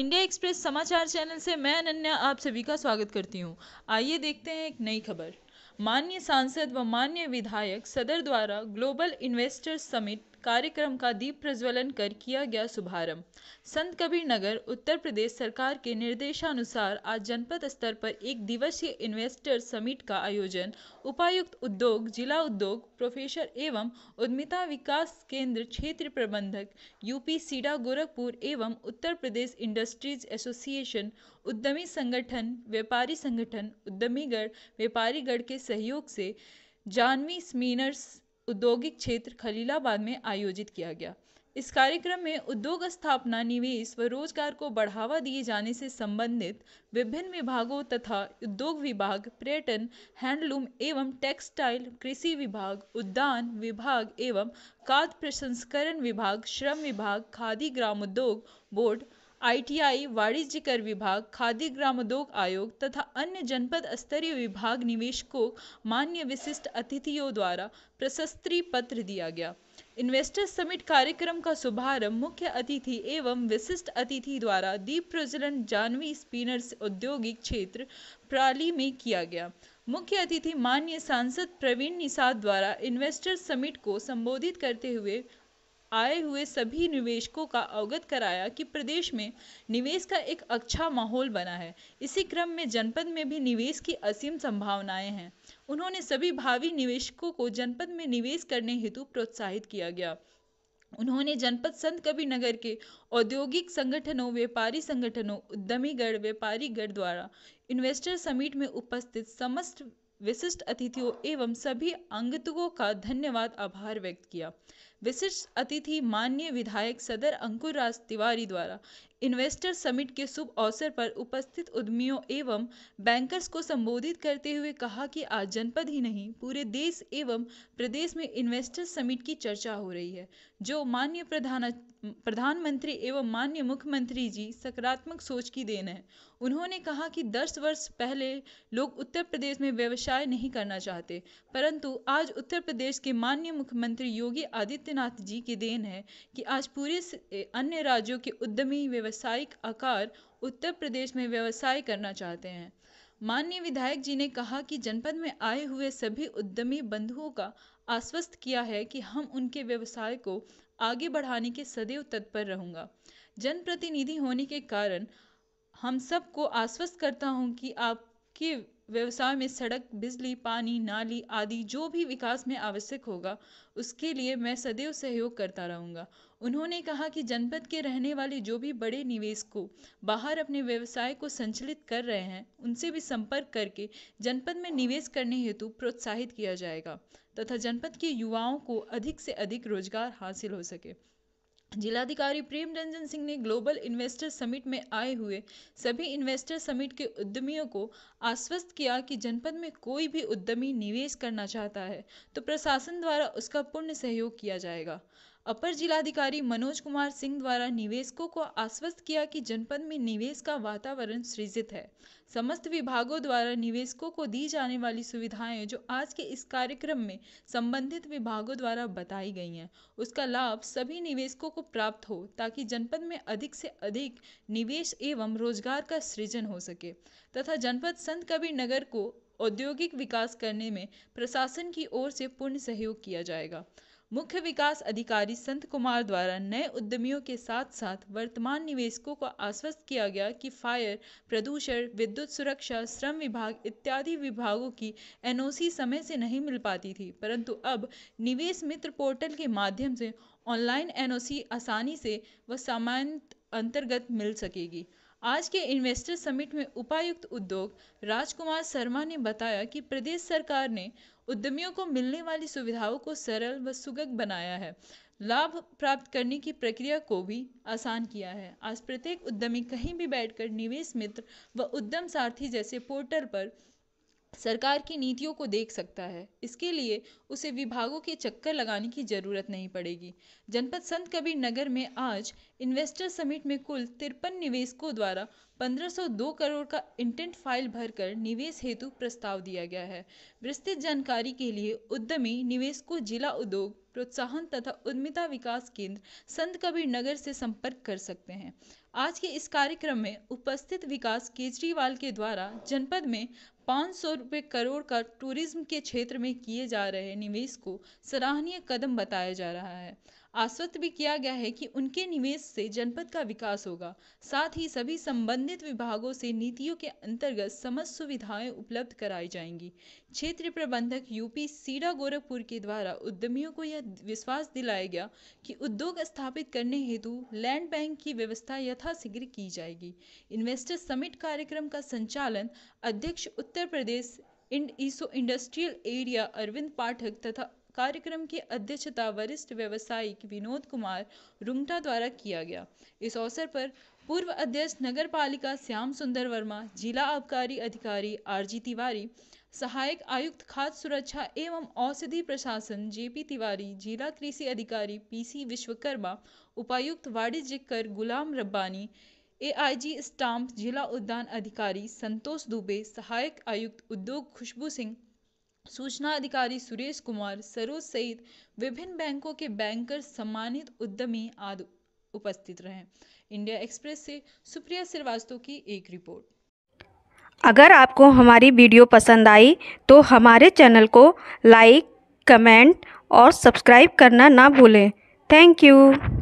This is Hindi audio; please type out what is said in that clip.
इंडिया एक्सप्रेस समाचार चैनल से मैं अनन्या आप सभी का स्वागत करती हूँ आइए देखते हैं एक नई खबर मान्य सांसद व मान्य विधायक सदर द्वारा ग्लोबल इन्वेस्टर्स समिट कार्यक्रम का दीप प्रज्वलन कर किया गया शुभारंभ संत कबीर नगर उत्तर प्रदेश सरकार के निर्देशानुसार आज जनपद स्तर पर एक दिवसीय इन्वेस्टर समिट का आयोजन उपायुक्त उद्योग जिला उद्योग प्रोफेसर एवं उद्यमिता विकास केंद्र क्षेत्र प्रबंधक यूपी सीडा गोरखपुर एवं उत्तर प्रदेश इंडस्ट्रीज एसोसिएशन उद्यमी संगठन व्यापारी संगठन उद्यमीगण व्यापारीगण के सहयोग से जानवी स्मीनर्स औद्योगिक क्षेत्र खलीलाबाद में आयोजित किया गया इस कार्यक्रम में उद्योग स्थापना निवेश व रोजगार को बढ़ावा दिए जाने से संबंधित विभिन्न विभागों तथा उद्योग विभाग पर्यटन हैंडलूम एवं टेक्सटाइल कृषि विभाग उद्यान विभाग एवं खाद्य प्रसंस्करण विभाग श्रम विभाग खादी ग्राम उद्योग बोर्ड आईटीआई वाणिज्य कर विभाग खादी ग्रामोद्योग आयोग तथा अन्य जनपद स्तरीय विभाग निवेशकों मान्य विशिष्ट अतिथियों द्वारा प्रशस्ति पत्र दिया गया इन्वेस्टर्स समिट कार्यक्रम का शुभारंभ मुख्य अतिथि एवं विशिष्ट अतिथि द्वारा दीप प्रज्वलन जानवी स्पिनर्स औद्योगिक क्षेत्र प्राली में किया गया मुख्य अतिथि मान्य सांसद प्रवीण निषाद द्वारा इन्वेस्टर्स समिट को संबोधित करते हुए आए हुए सभी निवेशकों का अवगत कराया कि प्रदेश में निवेश का एक अच्छा माहौल बना है इसी क्रम में जनपद में भी निवेश की असीम संभावनाएं हैं उन्होंने सभी भावी निवेशकों को जनपद में निवेश करने हेतु प्रोत्साहित किया गया उन्होंने जनपद संत कबीर नगर के औद्योगिक संगठनों व्यापारी संगठनों उद्यमीगढ़ व्यापारीगढ़ द्वारा इन्वेस्टर समिट में उपस्थित समस्त विशिष्ट अतिथियों एवं सभी अंगतों का धन्यवाद आभार व्यक्त किया विशिष्ट अतिथि माननीय विधायक सदर अंकुर राज तिवारी द्वारा इन्वेस्टर समिट के शुभ अवसर पर उपस्थित उद्यमियों एवं बैंकर्स को संबोधित करते हुए कहा कि आज जनपद ही नहीं पूरे देश एवं प्रदेश में इन्वेस्टर समिट की चर्चा हो रही है जो माननीय प्रधान प्रधानमंत्री एवं माननीय मुख्यमंत्री जी सकारात्मक सोच की देन है उन्होंने कहा कि दस वर्ष पहले लोग उत्तर प्रदेश में व्यवसाय नहीं करना चाहते परंतु आज उत्तर प्रदेश के माननीय मुख्यमंत्री योगी आदित्यनाथ जी की देन है कि आज पूरे अन्य राज्यों के उद्यमी व्यवसाय व्यवसायिक आकार उत्तर प्रदेश में व्यवसाय करना चाहते हैं माननीय विधायक जी ने कहा कि जनपद में आए हुए सभी उद्यमी बंधुओं का आश्वस्त किया है कि हम उनके व्यवसाय को आगे बढ़ाने के सदैव तत्पर रहूंगा जनप्रतिनिधि होने के कारण हम सबको आश्वस्त करता हूं कि आप कि व्यवसाय में सड़क बिजली पानी नाली आदि जो भी विकास में आवश्यक होगा उसके लिए मैं सदैव सहयोग करता रहूंगा उन्होंने कहा कि जनपद के रहने वाले जो भी बड़े निवेश को बाहर अपने व्यवसाय को संचालित कर रहे हैं उनसे भी संपर्क करके जनपद में निवेश करने हेतु प्रोत्साहित किया जाएगा तथा जनपद के युवाओं को अधिक से अधिक रोजगार हासिल हो सके जिलाधिकारी प्रेम रंजन सिंह ने ग्लोबल इन्वेस्टर समिट में आए हुए सभी इन्वेस्टर समिट के उद्यमियों को आश्वस्त किया कि जनपद में कोई भी उद्यमी निवेश करना चाहता है तो प्रशासन द्वारा उसका पूर्ण सहयोग किया जाएगा अपर जिलाधिकारी मनोज कुमार सिंह द्वारा निवेशकों को आश्वस्त किया कि जनपद में निवेश का वातावरण सृजित है समस्त विभागों द्वारा निवेशकों को दी जाने वाली सुविधाएं जो आज के इस कार्यक्रम में संबंधित विभागों द्वारा बताई गई हैं उसका लाभ सभी निवेशकों को प्राप्त हो ताकि जनपद में अधिक से अधिक निवेश एवं रोजगार का सृजन हो सके तथा जनपद संत कबीर नगर को औद्योगिक विकास करने में प्रशासन की ओर से पूर्ण सहयोग किया जाएगा मुख्य विकास अधिकारी संत कुमार द्वारा नए उद्यमियों के साथ साथ वर्तमान निवेशकों को आश्वस्त किया गया कि फायर प्रदूषण विद्युत सुरक्षा श्रम विभाग इत्यादि विभागों की एनओसी समय से नहीं मिल पाती थी परंतु अब निवेश मित्र पोर्टल के माध्यम से ऑनलाइन एनओसी आसानी से व सामान्य अंतर्गत मिल सकेगी आज के इन्वेस्टर समिट में उपायुक्त उद्योग राजकुमार शर्मा ने बताया कि प्रदेश सरकार ने उद्यमियों को मिलने वाली सुविधाओं को सरल व सुगम बनाया है लाभ प्राप्त करने की प्रक्रिया को भी आसान किया है आज प्रत्येक उद्यमी कहीं भी बैठकर निवेश मित्र व उद्यम सारथी जैसे पोर्टल पर सरकार की नीतियों को देख सकता है इसके लिए उसे विभागों के चक्कर लगाने की ज़रूरत नहीं पड़ेगी जनपद संत कबीर नगर में आज इन्वेस्टर समिट में कुल तिरपन निवेशकों द्वारा 1502 करोड़ का इंटेंट फाइल भरकर निवेश हेतु प्रस्ताव दिया गया है विस्तृत जानकारी के लिए उद्यमी निवेशकों जिला उद्योग प्रोत्साहन तथा उद्यमिता विकास केंद्र संत कबीर नगर से संपर्क कर सकते हैं आज के इस कार्यक्रम में उपस्थित विकास केजरीवाल के द्वारा जनपद में पाँच सौ रुपये करोड़ का टूरिज्म के क्षेत्र में किए जा रहे निवेश को सराहनीय कदम बताया जा रहा है आश्वस्त भी किया गया है कि उनके निवेश से जनपद का विकास होगा साथ ही सभी संबंधित विभागों से नीतियों के अंतर्गत समस्त सुविधाएं उपलब्ध कराई जाएंगी क्षेत्र प्रबंधक यूपी सीडा गोरखपुर के द्वारा उद्यमियों को यह विश्वास दिलाया गया कि उद्योग स्थापित करने हेतु लैंड बैंक की व्यवस्था यथाशीघ्र की जाएगी इन्वेस्टर समिट कार्यक्रम का संचालन अध्यक्ष उत्तर प्रदेश इंड ईसो इंडस्ट्रियल एरिया अरविंद पाठक तथा कार्यक्रम की अध्यक्षता वरिष्ठ व्यवसायिक विनोद कुमार रुमटा द्वारा किया गया इस अवसर पर पूर्व अध्यक्ष नगर पालिका श्याम सुंदर वर्मा जिला आबकारी अधिकारी आर जी तिवारी सहायक आयुक्त खाद्य सुरक्षा एवं औषधि प्रशासन जे पी तिवारी जिला कृषि अधिकारी पी सी विश्वकर्मा उपायुक्त वाणिज्य कर गुलाम रब्बानी ए आई जी स्टाम्प जिला उद्यान अधिकारी संतोष दुबे सहायक आयुक्त उद्योग खुशबू सिंह सूचना अधिकारी सुरेश कुमार सरोज सहित विभिन्न बैंकों के बैंकर सम्मानित उद्यमी आदि उपस्थित रहे इंडिया एक्सप्रेस से सुप्रिया श्रीवास्तव की एक रिपोर्ट अगर आपको हमारी वीडियो पसंद आई तो हमारे चैनल को लाइक कमेंट और सब्सक्राइब करना ना भूलें थैंक यू